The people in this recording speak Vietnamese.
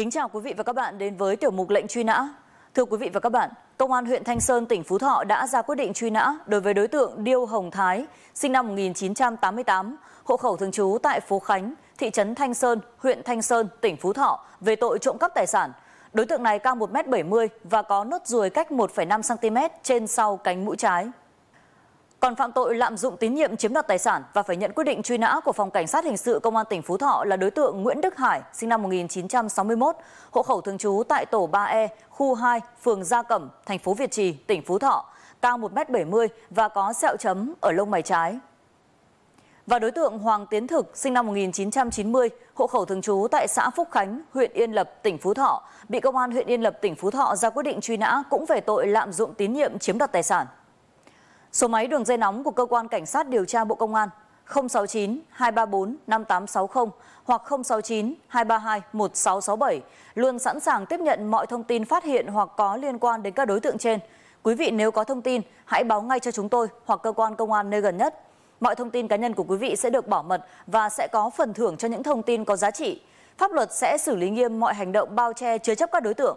Kính chào quý vị và các bạn đến với tiểu mục lệnh truy nã. Thưa quý vị và các bạn, Công an huyện Thanh Sơn, tỉnh Phú Thọ đã ra quyết định truy nã đối với đối tượng Điêu Hồng Thái, sinh năm 1988, hộ khẩu thường trú tại phố Khánh, thị trấn Thanh Sơn, huyện Thanh Sơn, tỉnh Phú Thọ về tội trộm cắp tài sản. Đối tượng này cao 1m70 và có nốt ruồi cách 1,5cm trên sau cánh mũi trái còn phạm tội lạm dụng tín nhiệm chiếm đoạt tài sản và phải nhận quyết định truy nã của phòng cảnh sát hình sự công an tỉnh phú thọ là đối tượng nguyễn đức hải sinh năm một nghìn chín trăm sáu mươi một hộ khẩu thường trú tại tổ ba e khu hai phường gia cẩm thành phố việt trì tỉnh phú thọ cao một m bảy mươi và có sẹo chấm ở lông mày trái và đối tượng Hoàng Tiến Thực sinh năm 1990, hộ khẩu thường trú tại xã Phúc Khánh, huyện Yên Lập, tỉnh Phú Thọ, bị công an huyện Yên Lập, tỉnh Phú Thọ ra quyết định truy nã cũng về tội lạm dụng tín nhiệm chiếm đoạt tài sản số máy đường dây nóng của cơ quan cảnh sát điều tra bộ công an 069 234 5860 hoặc 069 232 1667 luôn sẵn sàng tiếp nhận mọi thông tin phát hiện hoặc có liên quan đến các đối tượng trên quý vị nếu có thông tin hãy báo ngay cho chúng tôi hoặc cơ quan công an nơi gần nhất mọi thông tin cá nhân của quý vị sẽ được bảo mật và sẽ có phần thưởng cho những thông tin có giá trị pháp luật sẽ xử lý nghiêm mọi hành động bao che chứa chấp các đối tượng